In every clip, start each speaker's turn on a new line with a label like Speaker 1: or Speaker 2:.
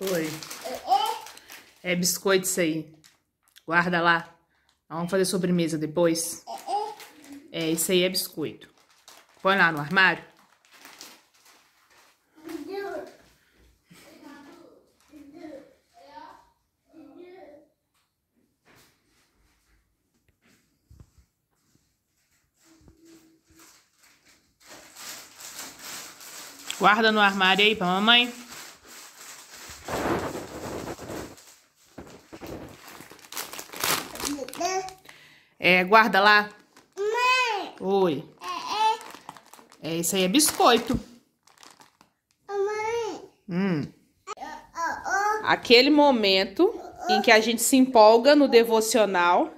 Speaker 1: Oi. É, é biscoito isso aí. Guarda lá. Vamos fazer sobremesa depois. É, isso aí é biscoito. Põe lá no armário. Guarda no armário aí pra mamãe. É, guarda lá. Mãe. Oi. É, é. é, isso aí é biscoito. Mãe. Hum. Aquele momento em que a gente se empolga no devocional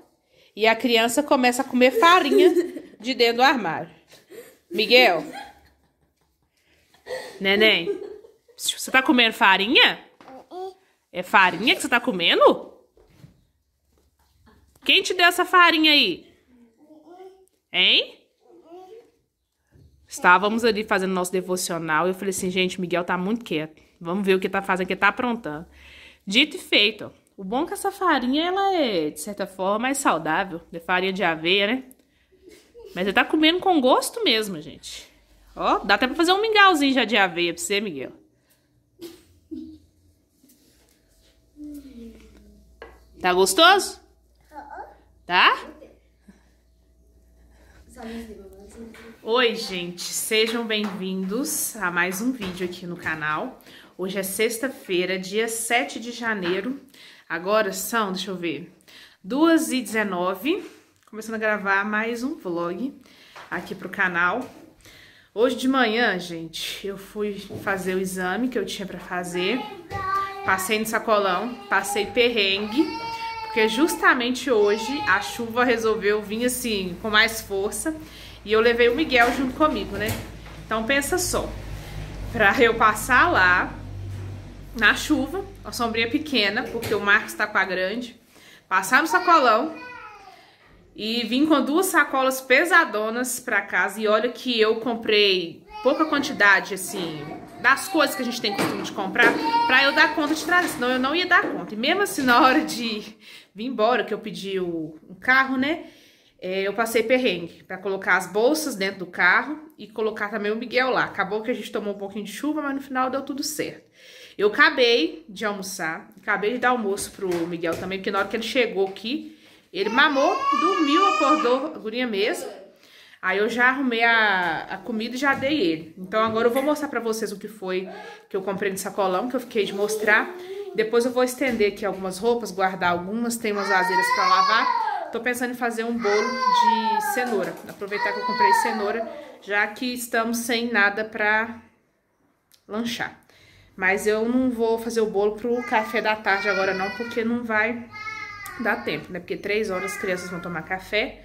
Speaker 1: e a criança começa a comer farinha de dentro do armário. Miguel. Neném. Você tá comendo farinha? É. é farinha que você tá comendo? Quem te deu essa farinha aí? Hein? Estávamos ali fazendo nosso devocional. Eu falei assim, gente, Miguel tá muito quieto. Vamos ver o que tá fazendo, que tá aprontando. Dito e feito, O bom é que essa farinha, ela é, de certa forma, mais é saudável. É farinha de aveia, né? Mas ele tá comendo com gosto mesmo, gente. Ó, dá até pra fazer um mingauzinho já de aveia pra você, Miguel. Tá gostoso? tá? Oi, gente, sejam bem-vindos a mais um vídeo aqui no canal. Hoje é sexta-feira, dia 7 de janeiro. Agora são, deixa eu ver, 2h19. Começando a gravar mais um vlog aqui pro canal. Hoje de manhã, gente, eu fui fazer o exame que eu tinha para fazer. Passei no sacolão, passei perrengue porque justamente hoje a chuva resolveu vir assim com mais força e eu levei o Miguel junto comigo, né? Então pensa só, pra eu passar lá na chuva, a sombrinha pequena, porque o Marcos tá com a grande, passar no sacolão e vim com duas sacolas pesadonas pra casa e olha que eu comprei pouca quantidade, assim, das coisas que a gente tem costume de comprar, pra eu dar conta de trazer, senão eu não ia dar conta. E mesmo assim, na hora de vim embora, que eu pedi o, um carro, né? É, eu passei perrengue para colocar as bolsas dentro do carro e colocar também o Miguel lá. Acabou que a gente tomou um pouquinho de chuva, mas no final deu tudo certo. Eu acabei de almoçar, acabei de dar almoço pro Miguel também, porque na hora que ele chegou aqui, ele mamou, dormiu, acordou, a gurinha mesmo. Aí eu já arrumei a, a comida e já dei ele. Então agora eu vou mostrar pra vocês o que foi que eu comprei no sacolão, que eu fiquei de mostrar. Depois eu vou estender aqui algumas roupas, guardar algumas, tem umas lazeiras para lavar. Tô pensando em fazer um bolo de cenoura. Aproveitar que eu comprei cenoura, já que estamos sem nada para lanchar. Mas eu não vou fazer o bolo pro café da tarde agora não, porque não vai dar tempo, né? Porque três horas as crianças vão tomar café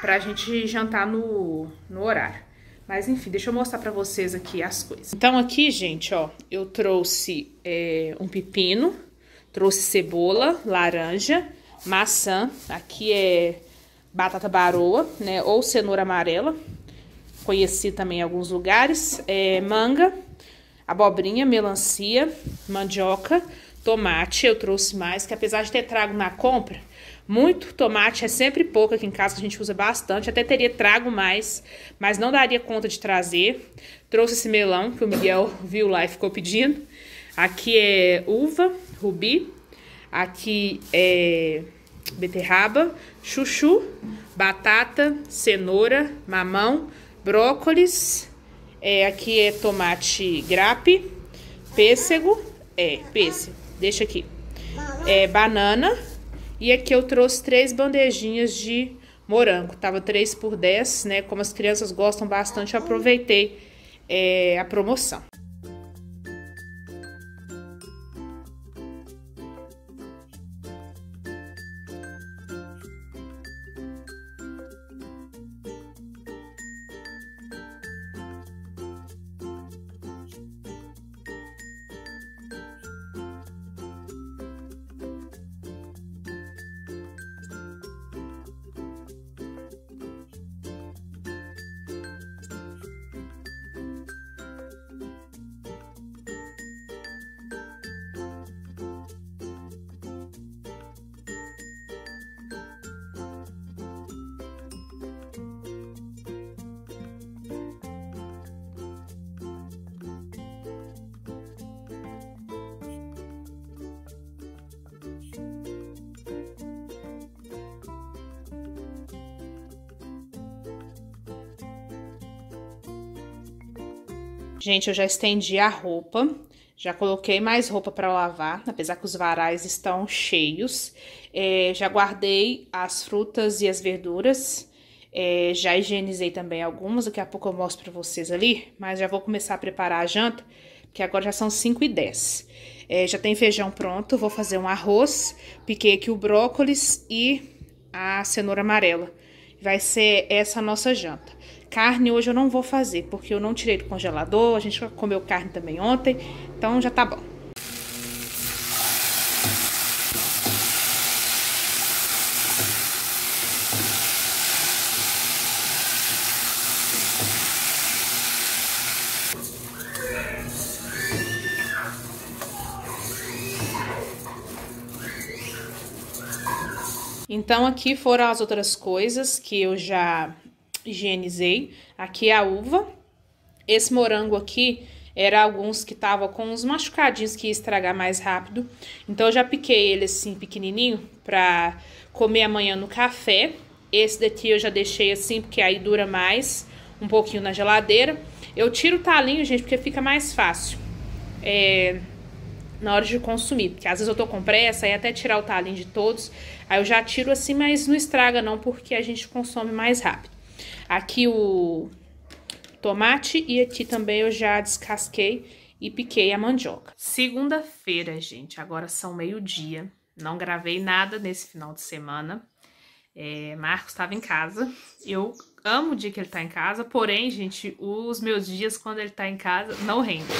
Speaker 1: pra gente jantar no, no horário. Mas enfim, deixa eu mostrar para vocês aqui as coisas. Então aqui, gente, ó, eu trouxe é, um pepino, trouxe cebola, laranja, maçã, aqui é batata baroa, né, ou cenoura amarela, conheci também em alguns lugares, é, manga, abobrinha, melancia, mandioca, tomate, eu trouxe mais, que apesar de ter trago na compra, muito tomate é sempre pouco aqui em casa, a gente usa bastante. Até teria trago mais, mas não daria conta de trazer. Trouxe esse melão que o Miguel viu lá e ficou pedindo. Aqui é uva, rubi. Aqui é beterraba, chuchu, batata, cenoura, mamão, brócolis. É, aqui é tomate grape, pêssego. É, pêssego. Deixa aqui. É, banana e aqui eu trouxe três bandejinhas de morango. Tava 3 por 10, né? Como as crianças gostam bastante, eu aproveitei é, a promoção. Gente, eu já estendi a roupa, já coloquei mais roupa para lavar, apesar que os varais estão cheios. É, já guardei as frutas e as verduras. É, já higienizei também algumas, daqui a pouco eu mostro para vocês ali, mas já vou começar a preparar a janta, porque agora já são 5 e 10. É, já tem feijão pronto, vou fazer um arroz, piquei aqui o brócolis e a cenoura amarela. Vai ser essa a nossa janta. Carne hoje eu não vou fazer, porque eu não tirei do congelador, a gente comeu carne também ontem, então já tá bom. Então, aqui foram as outras coisas que eu já higienizei. Aqui a uva. Esse morango aqui era alguns que estavam com uns machucadinhos que ia estragar mais rápido. Então eu já piquei ele assim pequenininho para comer amanhã no café. Esse daqui eu já deixei assim porque aí dura mais, um pouquinho na geladeira. Eu tiro o talinho, gente, porque fica mais fácil. É, na hora de consumir, porque às vezes eu tô com pressa e até tirar o talinho de todos, aí eu já tiro assim, mas não estraga não, porque a gente consome mais rápido. Aqui o tomate e aqui também eu já descasquei e piquei a mandioca. Segunda-feira, gente, agora são meio-dia. Não gravei nada nesse final de semana. É, Marcos estava em casa. Eu amo o dia que ele está em casa, porém, gente, os meus dias quando ele está em casa não rendem.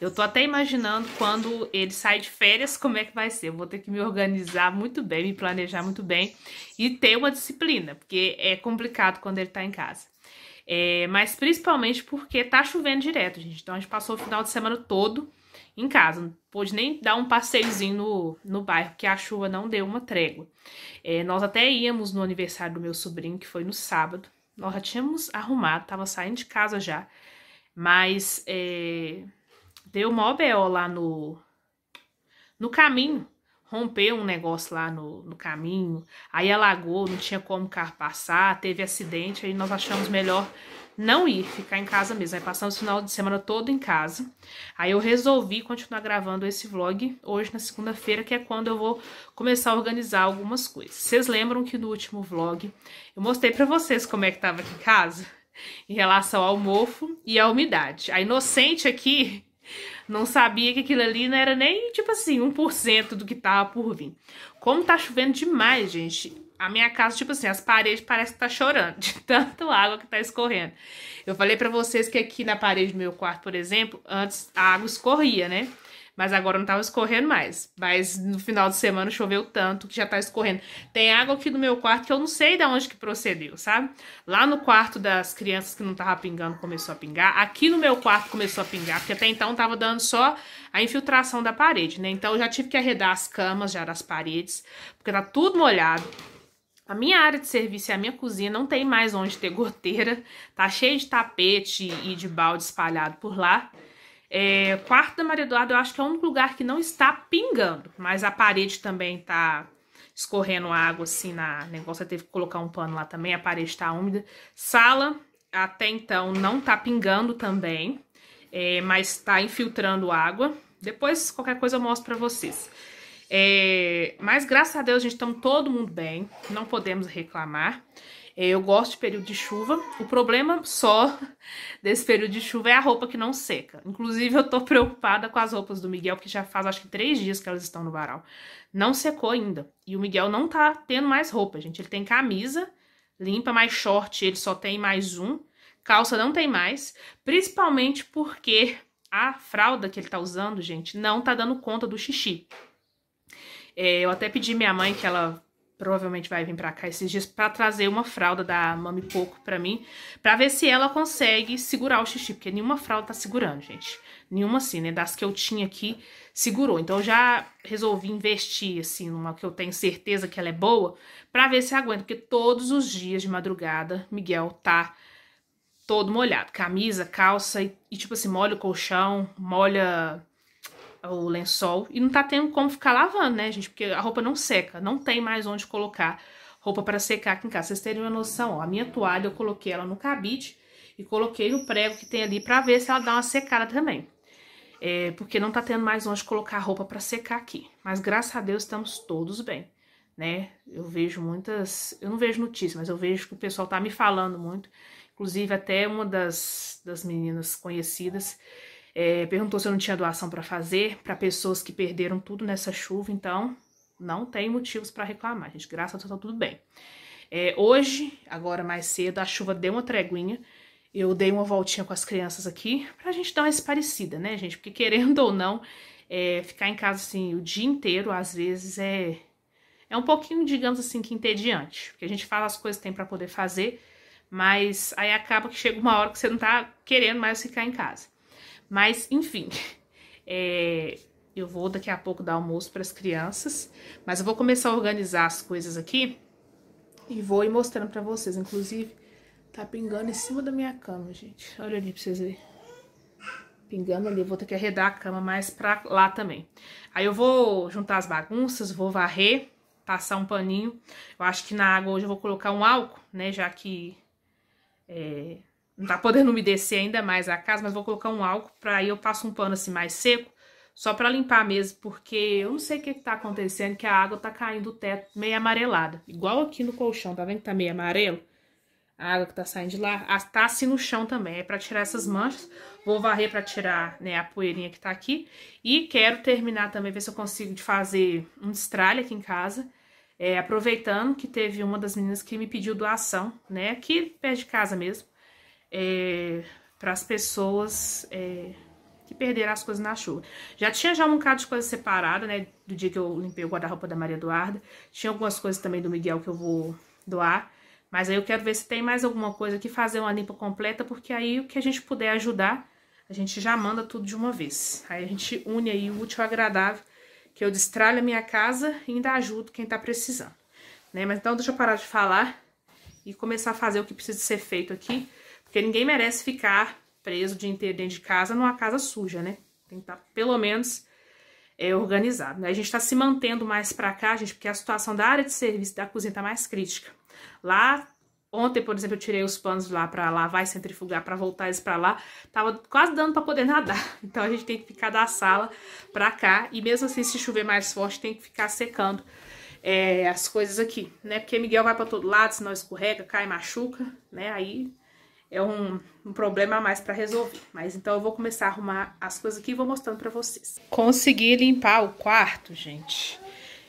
Speaker 1: Eu tô até imaginando quando ele sai de férias, como é que vai ser. Eu vou ter que me organizar muito bem, me planejar muito bem e ter uma disciplina, porque é complicado quando ele tá em casa. É, mas principalmente porque tá chovendo direto, gente. Então a gente passou o final de semana todo em casa. Não pôde nem dar um passeiozinho no, no bairro, porque a chuva não deu uma trégua. É, nós até íamos no aniversário do meu sobrinho, que foi no sábado. Nós já tínhamos arrumado, tava saindo de casa já. Mas é, Deu mó BO lá no, no caminho. Rompeu um negócio lá no, no caminho. Aí alagou, não tinha como o carro passar. Teve acidente. Aí nós achamos melhor não ir, ficar em casa mesmo. Aí passamos o final de semana todo em casa. Aí eu resolvi continuar gravando esse vlog hoje na segunda-feira, que é quando eu vou começar a organizar algumas coisas. Vocês lembram que no último vlog eu mostrei para vocês como é que tava aqui em casa? Em relação ao mofo e à umidade. A inocente aqui não sabia que aquilo ali não era nem, tipo assim, 1% do que tava por vir. Como tá chovendo demais, gente, a minha casa, tipo assim, as paredes parecem que tá chorando de tanto água que tá escorrendo. Eu falei para vocês que aqui na parede do meu quarto, por exemplo, antes a água escorria, né? Mas agora não tava escorrendo mais. Mas no final de semana choveu tanto que já tá escorrendo. Tem água aqui no meu quarto que eu não sei de onde que procedeu, sabe? Lá no quarto das crianças que não tava pingando começou a pingar. Aqui no meu quarto começou a pingar, porque até então tava dando só a infiltração da parede, né? Então eu já tive que arredar as camas já das paredes, porque tá tudo molhado. A minha área de serviço e a minha cozinha não tem mais onde ter goteira, tá cheio de tapete e de balde espalhado por lá. É, quarto da Maria Eduarda, eu acho que é o único lugar que não está pingando, mas a parede também tá escorrendo água assim na negócio. Você teve que colocar um pano lá também, a parede está úmida. Sala, até então, não tá pingando também, é, mas está infiltrando água. Depois, qualquer coisa, eu mostro para vocês. É, mas graças a Deus, a gente está todo mundo bem, não podemos reclamar. É, eu gosto de período de chuva. O problema só desse período de chuva é a roupa que não seca. Inclusive, eu tô preocupada com as roupas do Miguel, porque já faz acho que três dias que elas estão no varal. Não secou ainda. E o Miguel não tá tendo mais roupa, gente. Ele tem camisa limpa, mais short ele só tem mais um. Calça não tem mais. Principalmente porque a fralda que ele tá usando, gente, não tá dando conta do xixi. É, eu até pedi minha mãe que ela provavelmente vai vir para cá esses dias para trazer uma fralda da Mami Pouco para mim, para ver se ela consegue segurar o xixi, porque nenhuma fralda tá segurando, gente. Nenhuma assim, né, das que eu tinha aqui segurou. Então eu já resolvi investir assim numa que eu tenho certeza que ela é boa, para ver se aguenta, porque todos os dias de madrugada Miguel tá todo molhado, camisa, calça e, e tipo assim, molha o colchão, molha o lençol e não tá tendo como ficar lavando, né, gente? Porque a roupa não seca, não tem mais onde colocar roupa para secar aqui em casa. Vocês terem uma noção, ó, a minha toalha eu coloquei ela no cabide e coloquei no prego que tem ali para ver se ela dá uma secada também. É, porque não tá tendo mais onde colocar roupa para secar aqui. Mas graças a Deus estamos todos bem, né? Eu vejo muitas, eu não vejo notícias, mas eu vejo que o pessoal tá me falando muito. Inclusive até uma das, das meninas conhecidas é, perguntou se eu não tinha doação para fazer para pessoas que perderam tudo nessa chuva, então não tem motivos para reclamar, gente. Graças a Deus tá tudo bem. É, hoje, agora mais cedo, a chuva deu uma treguinha. Eu dei uma voltinha com as crianças aqui pra gente dar uma esparecida, né, gente? Porque querendo ou não, é, ficar em casa assim o dia inteiro, às vezes é é um pouquinho, digamos assim, que entediante. Porque a gente fala as coisas que tem para poder fazer, mas aí acaba que chega uma hora que você não tá querendo mais ficar em casa. Mas, enfim, é, eu vou daqui a pouco dar almoço para as crianças, mas eu vou começar a organizar as coisas aqui e vou ir mostrando para vocês. Inclusive, tá pingando em cima da minha cama, gente. Olha ali para vocês verem. Pingando ali, eu vou ter que arredar a cama mais para lá também. Aí eu vou juntar as bagunças, vou varrer, passar um paninho. Eu acho que na água hoje eu vou colocar um álcool, né, já que... É, não tá podendo umedecer ainda mais a casa, mas vou colocar um álcool para aí eu passo um pano assim mais seco, só para limpar mesmo, porque eu não sei o que, que tá acontecendo, que a água tá caindo do teto meio amarelada. Igual aqui no colchão, tá vendo que tá meio amarelo? A água que tá saindo de lá, tá assim no chão também, é para tirar essas manchas. Vou varrer para tirar, né, a poeirinha que tá aqui. E quero terminar também, ver se eu consigo de fazer um destralhe aqui em casa. É, aproveitando que teve uma das meninas que me pediu doação, né, aqui perto de casa mesmo é, para as pessoas é, que perderam as coisas na chuva. Já tinha já um bocado de coisa separada, né? Do dia que eu limpei o guarda-roupa da Maria Eduarda. Tinha algumas coisas também do Miguel que eu vou doar. Mas aí eu quero ver se tem mais alguma coisa que fazer uma limpa completa, porque aí o que a gente puder ajudar, a gente já manda tudo de uma vez. Aí a gente une aí o útil ao agradável, que eu destralho a minha casa e ainda ajudo quem tá precisando. Né? Mas então deixa eu parar de falar e começar a fazer o que precisa ser feito aqui porque ninguém merece ficar preso o dia inteiro dentro de casa numa casa suja, né? Tem que estar, tá pelo menos, é, organizado. Né? A gente está se mantendo mais para cá, gente, porque a situação da área de serviço da cozinha está mais crítica. Lá, ontem, por exemplo, eu tirei os panos lá para lavar e centrifugar para voltar eles para lá. Tava quase dando para poder nadar. Então a gente tem que ficar da sala para cá. E mesmo assim, se chover mais forte, tem que ficar secando é, as coisas aqui, né? Porque Miguel vai para todo lado, senão escorrega, cai, machuca, né? Aí é um, um problema a mais para resolver. Mas então eu vou começar a arrumar as coisas aqui e vou mostrando para vocês. Consegui limpar o quarto, gente.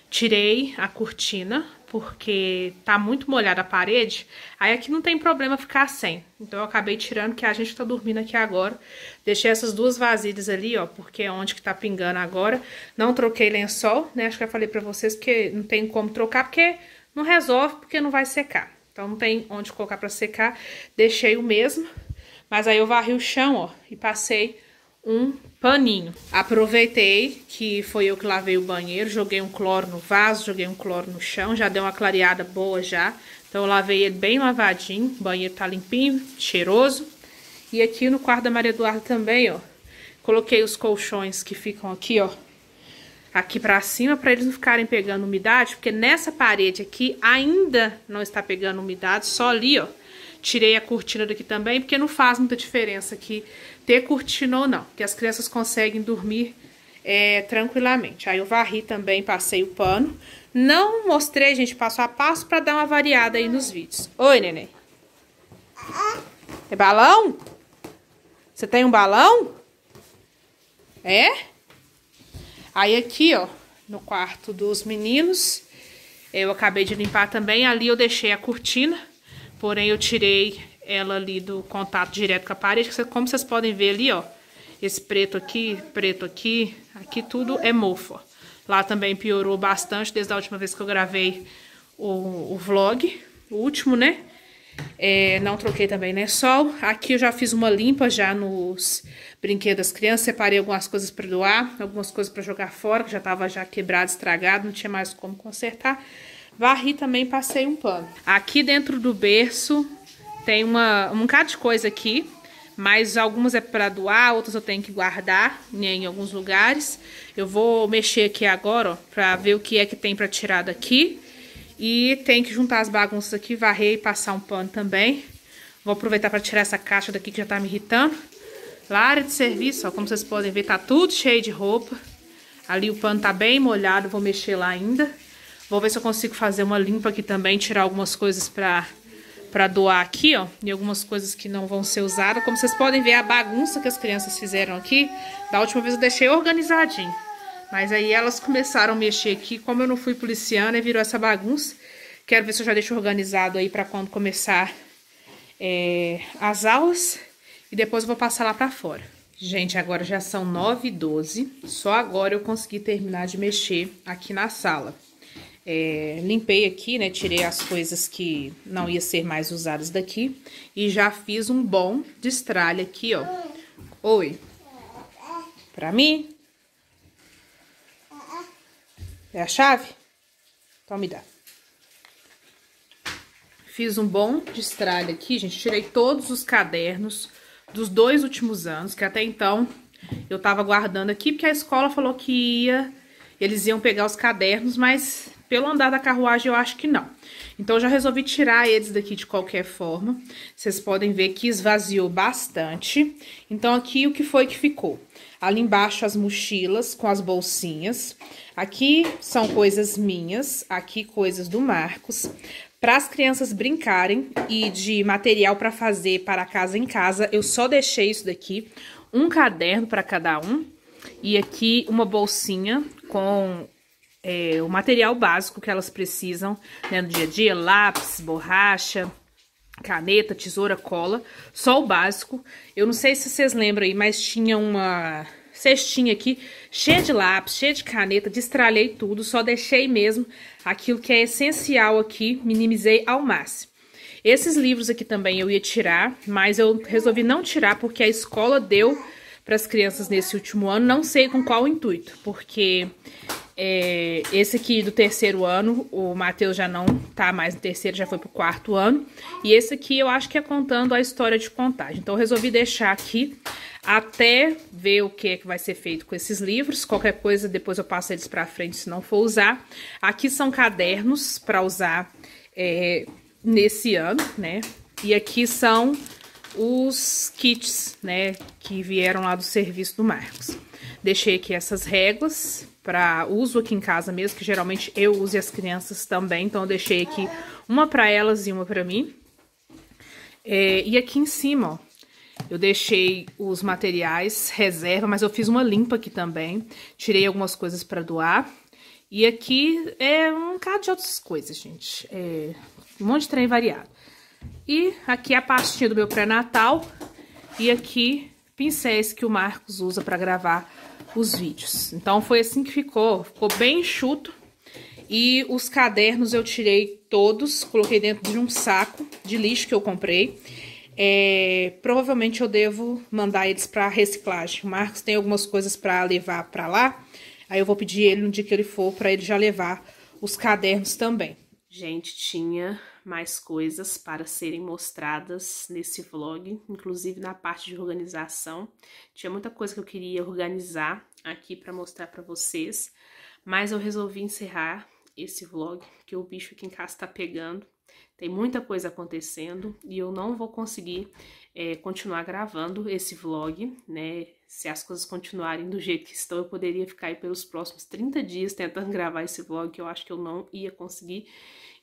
Speaker 1: Tirei a cortina, porque tá muito molhada a parede, aí aqui não tem problema ficar sem. Então eu acabei tirando, que a gente tá dormindo aqui agora. Deixei essas duas vasilhas ali, ó, porque é onde que tá pingando agora. Não troquei lençol, né, acho que eu falei pra vocês que não tem como trocar, porque não resolve, porque não vai secar. Então, não tem onde colocar pra secar. Deixei o mesmo, mas aí eu varri o chão, ó, e passei um paninho. Aproveitei que foi eu que lavei o banheiro, joguei um cloro no vaso, joguei um cloro no chão, já deu uma clareada boa já. Então eu lavei ele bem lavadinho, o banheiro tá limpinho, cheiroso. E aqui no quarto da Maria Eduarda também, ó, coloquei os colchões que ficam aqui, ó, aqui para cima para eles não ficarem pegando umidade, porque nessa parede aqui ainda não está pegando umidade, só ali, ó. Tirei a cortina daqui também, porque não faz muita diferença aqui ter cortina ou não, que as crianças conseguem dormir é, tranquilamente. Aí eu varri também, passei o pano. Não mostrei, gente, passo a passo para dar uma variada aí nos vídeos. Oi, neném. É balão? Você tem um balão? É? Aí aqui, ó, no quarto dos meninos, eu acabei de limpar também. Ali eu deixei a cortina, porém eu tirei ela ali do contato direto com a parede. Como vocês podem ver ali, ó, esse preto aqui, preto aqui, aqui tudo é mofo. Ó. Lá também piorou bastante desde a última vez que eu gravei o, o vlog, o último, né? É, não troquei também lençol. Né? Aqui eu já fiz uma limpa já nos brinquedos das crianças. Separei algumas coisas para doar, algumas coisas para jogar fora, que já estava já quebrado, estragado, não tinha mais como consertar. Varri também, passei um pano. Aqui dentro do berço tem uma, um bocado de coisa aqui, mas algumas é para doar, outras eu tenho que guardar em alguns lugares. Eu vou mexer aqui agora, ó, para ver o que é que tem para tirar daqui e tem que juntar as bagunças aqui, varrer e passar um pano também. Vou aproveitar para tirar essa caixa daqui que já tá me irritando. Lá área de serviço, ó, como vocês podem ver, tá tudo cheio de roupa. Ali o pano tá bem molhado, vou mexer lá ainda. Vou ver se eu consigo fazer uma limpa aqui também, tirar algumas coisas pra, pra doar aqui, ó. E algumas coisas que não vão ser usadas. Como vocês podem ver, a bagunça que as crianças fizeram aqui, da última vez eu deixei organizadinho. Mas aí elas começaram a mexer aqui, como eu não fui policiana, virou essa bagunça. Quero ver se eu já deixo organizado aí para quando começar é, as aulas. E depois eu vou passar lá para fora. Gente, agora já são 9 e 12. Só agora eu consegui terminar de mexer aqui na sala. É, limpei aqui, né? Tirei as coisas que não ia ser mais usadas daqui. E já fiz um bom estralha aqui, ó. Oi. Pra mim? É a chave? Então, me dá. Fiz um bom de estralho aqui, gente. Tirei todos os cadernos dos dois últimos anos, que até então eu tava guardando aqui, porque a escola falou que ia... Eles iam pegar os cadernos, mas pelo andar da carruagem eu acho que não. Então, eu já resolvi tirar eles daqui de qualquer forma. Vocês podem ver que esvaziou bastante. Então, aqui o que foi que ficou? Ali embaixo as mochilas com as bolsinhas. Aqui são coisas minhas, aqui coisas do Marcos. Para as crianças brincarem e de material para fazer para casa em casa, eu só deixei isso daqui, um caderno para cada um. E aqui uma bolsinha com é, o material básico que elas precisam né, no dia a dia, lápis, borracha, caneta, tesoura, cola, só o básico. Eu não sei se vocês lembram aí, mas tinha uma cestinha aqui, cheia de lápis, cheia de caneta, destralhei tudo, só deixei mesmo aquilo que é essencial aqui, minimizei ao máximo. Esses livros aqui também eu ia tirar, mas eu resolvi não tirar porque a escola deu para as crianças nesse último ano, não sei com qual intuito, porque é, esse aqui do terceiro ano, o Matheus já não tá mais no terceiro, já foi pro quarto ano. E esse aqui eu acho que é contando a história de contagem. Então eu resolvi deixar aqui até ver o que é que vai ser feito com esses livros. Qualquer coisa depois eu passo eles para frente se não for usar. Aqui são cadernos para usar é, nesse ano, né? E aqui são os kits, né, que vieram lá do serviço do Marcos. Deixei aqui essas réguas para uso aqui em casa mesmo, que geralmente eu uso e as crianças também. Então eu deixei aqui uma para elas e uma para mim. É, e aqui em cima, ó, eu deixei os materiais reserva, mas eu fiz uma limpa aqui também. Tirei algumas coisas para doar. E aqui é um bocado de outras coisas, gente. É um monte de trem variado. E aqui a pastinha do meu pré-natal. E aqui pincéis que o Marcos usa para gravar os vídeos. Então foi assim que ficou, ficou bem enxuto. E os cadernos eu tirei todos, coloquei dentro de um saco de lixo que eu comprei. É, provavelmente eu devo mandar eles para reciclagem. O Marcos tem algumas coisas para levar para lá. Aí eu vou pedir ele no dia que ele for para ele já levar os cadernos também. Gente, tinha mais coisas para serem mostradas nesse vlog, inclusive na parte de organização. Tinha muita coisa que eu queria organizar aqui para mostrar para vocês, mas eu resolvi encerrar esse vlog, que o bicho aqui em casa está pegando. Tem muita coisa acontecendo e eu não vou conseguir é, continuar gravando esse vlog, né? Se as coisas continuarem do jeito que estão, eu poderia ficar aí pelos próximos 30 dias tentando gravar esse vlog, que eu acho que eu não ia conseguir.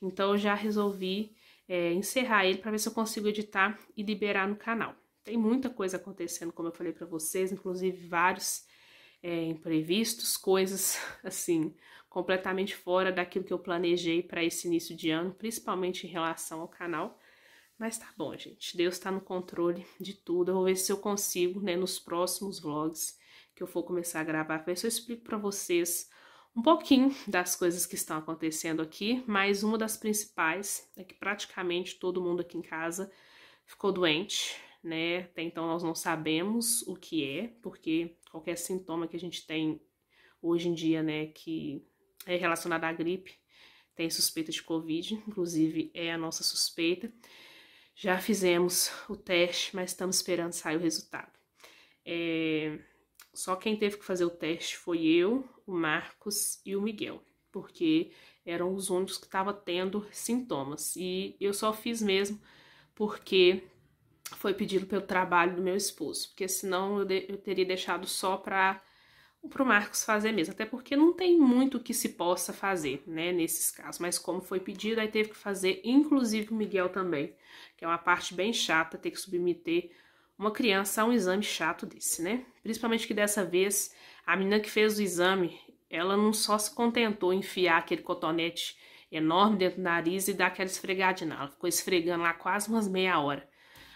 Speaker 1: Então eu já resolvi é, encerrar ele para ver se eu consigo editar e liberar no canal. Tem muita coisa acontecendo, como eu falei para vocês, inclusive vários é, imprevistos, coisas assim, completamente fora daquilo que eu planejei para esse início de ano, principalmente em relação ao canal. Mas tá bom, gente. Deus tá no controle de tudo. Eu vou ver se eu consigo, né, nos próximos vlogs que eu for começar a gravar, ver se eu explico para vocês um pouquinho das coisas que estão acontecendo aqui, mas uma das principais é que praticamente todo mundo aqui em casa ficou doente, né? Até então nós não sabemos o que é, porque qualquer sintoma que a gente tem hoje em dia, né, que é relacionado à gripe, tem suspeita de Covid, inclusive é a nossa suspeita. Já fizemos o teste, mas estamos esperando sair o resultado. É, só quem teve que fazer o teste foi eu, o Marcos e o Miguel, porque eram os únicos que estavam tendo sintomas. E eu só fiz mesmo porque foi pedido pelo trabalho do meu esposo, porque senão eu, de, eu teria deixado só para o Marcos fazer mesmo, até porque não tem muito que se possa fazer, né, nesses casos, mas como foi pedido, aí teve que fazer, inclusive o Miguel também, que é uma parte bem chata, ter que submeter uma criança a um exame chato desse, né? Principalmente que dessa vez a menina que fez o exame, ela não só se contentou em enfiar aquele cotonete enorme dentro do nariz e dar aquela esfregadinha. Ela ficou esfregando lá quase umas meia hora.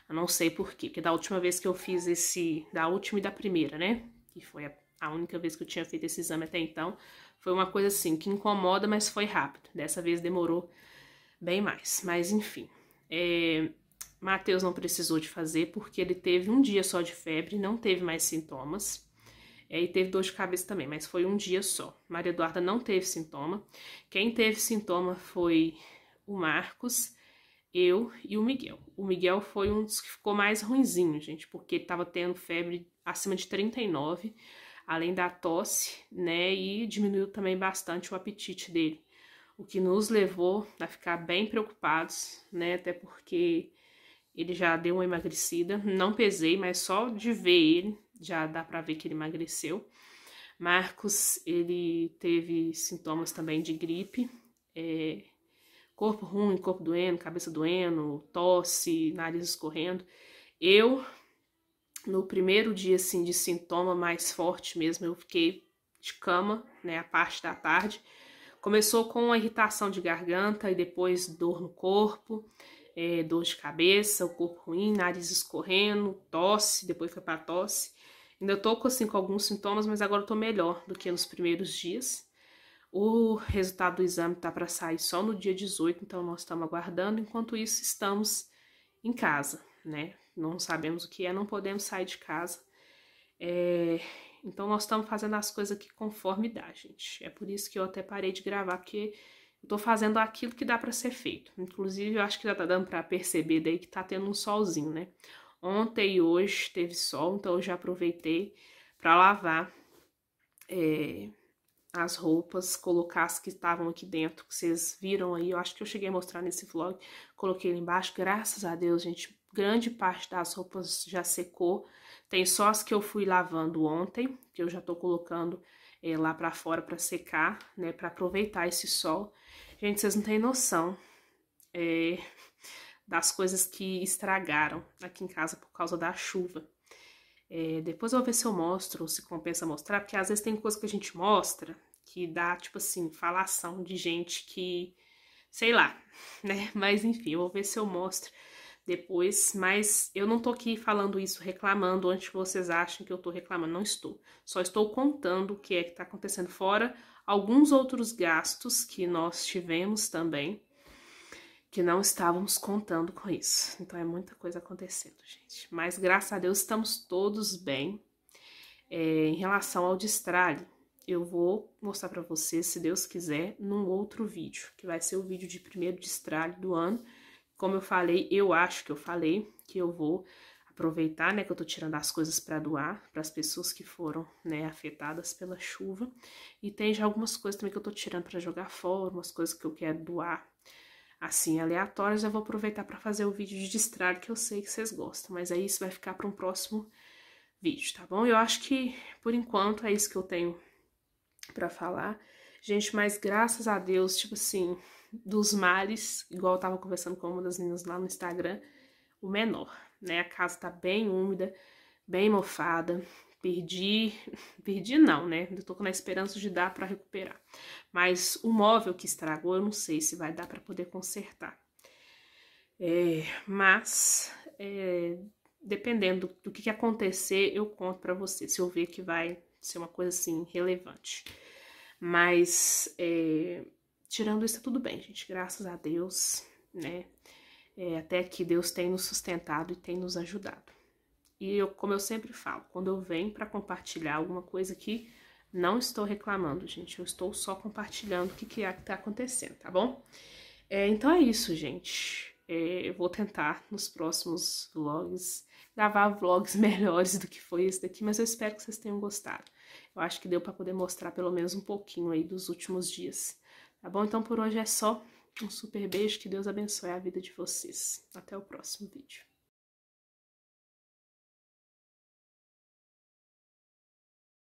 Speaker 1: Eu não sei por quê, porque da última vez que eu fiz esse, da última e da primeira, né? Que foi a única vez que eu tinha feito esse exame até então, foi uma coisa assim que incomoda, mas foi rápido. Dessa vez demorou bem mais, mas enfim. É, Mateus não precisou de fazer porque ele teve um dia só de febre, não teve mais sintomas. É, e teve dor de cabeça também, mas foi um dia só. Maria Eduarda não teve sintoma. Quem teve sintoma foi o Marcos, eu e o Miguel. O Miguel foi um dos que ficou mais ruinzinho, gente, porque ele estava tendo febre acima de 39, além da tosse, né? E diminuiu também bastante o apetite dele, o que nos levou a ficar bem preocupados, né? Até porque ele já deu uma emagrecida, não pesei, mas só de ver ele já dá para ver que ele emagreceu. Marcos, ele teve sintomas também de gripe, é, corpo ruim, corpo doendo, cabeça doendo, tosse, nariz escorrendo. Eu, no primeiro dia, assim, de sintoma mais forte mesmo, eu fiquei de cama, né, a parte da tarde. Começou com uma irritação de garganta e depois dor no corpo é, dor de cabeça, o corpo ruim, nariz escorrendo, tosse, depois foi para tosse. Ainda tô com, assim, com alguns sintomas, mas agora tô melhor do que nos primeiros dias. O resultado do exame tá para sair só no dia 18, então nós estamos aguardando. Enquanto isso, estamos em casa, né? Não sabemos o que é, não podemos sair de casa. É, então nós estamos fazendo as coisas aqui conforme dá, gente. É por isso que eu até parei de gravar, porque tô fazendo aquilo que dá para ser feito. Inclusive, eu acho que já tá dando para perceber daí que tá tendo um solzinho, né? Ontem e hoje teve sol, então eu já aproveitei para lavar é, as roupas, colocar as que estavam aqui dentro, que vocês viram aí. Eu acho que eu cheguei a mostrar nesse vlog, coloquei ali embaixo. Graças a Deus, gente, grande parte das roupas já secou. Tem só as que eu fui lavando ontem, que eu já estou colocando é, lá para fora para secar, né, para aproveitar esse sol. Gente, vocês não têm noção é, das coisas que estragaram aqui em casa por causa da chuva. É, depois eu vou ver se eu mostro, se compensa mostrar, porque às vezes tem coisa que a gente mostra que dá, tipo assim, falação de gente que, sei lá, né? Mas enfim, eu vou ver se eu mostro depois, mas eu não tô aqui falando isso reclamando antes que vocês achem que eu tô reclamando, não estou. Só estou contando o que é que tá acontecendo fora alguns outros gastos que nós tivemos também, que não estávamos contando com isso. Então é muita coisa acontecendo, gente. Mas graças a Deus estamos todos bem. É, em relação ao destralhe, eu vou mostrar para vocês, se Deus quiser, num outro vídeo, que vai ser o vídeo de primeiro destralhe do ano. Como eu falei, eu acho que eu falei que eu vou aproveitar, né, que eu tô tirando as coisas para doar para as pessoas que foram, né, afetadas pela chuva. E tem já algumas coisas também que eu tô tirando para jogar fora, umas coisas que eu quero doar assim aleatórias, eu vou aproveitar para fazer o vídeo de destralho que eu sei que vocês gostam, mas aí isso vai ficar para um próximo vídeo, tá bom? Eu acho que por enquanto é isso que eu tenho para falar. Gente, mas graças a Deus, tipo assim, dos males, igual eu tava conversando com uma das meninas lá no Instagram, o menor, né? A casa tá bem úmida, bem mofada. Perdi, perdi não, né? Ainda tô na esperança de dar para recuperar. Mas o móvel que estragou, eu não sei se vai dar para poder consertar. É, mas é, dependendo do, que, que acontecer, eu conto para você, se eu ver que vai ser uma coisa assim relevante. Mas é, tirando isso, tá tudo bem, gente. Graças a Deus, né? É, até que Deus tem nos sustentado e tem nos ajudado. E eu, como eu sempre falo, quando eu venho para compartilhar alguma coisa que não estou reclamando, gente, eu estou só compartilhando o que, que é que está acontecendo, tá bom? É, então é isso, gente. É, eu vou tentar nos próximos vlogs gravar vlogs melhores do que foi esse daqui, mas eu espero que vocês tenham gostado. Eu acho que deu para poder mostrar pelo menos um pouquinho aí dos últimos dias, tá bom? Então por hoje é só. Um super beijo, que Deus abençoe a vida de vocês. Até o próximo vídeo.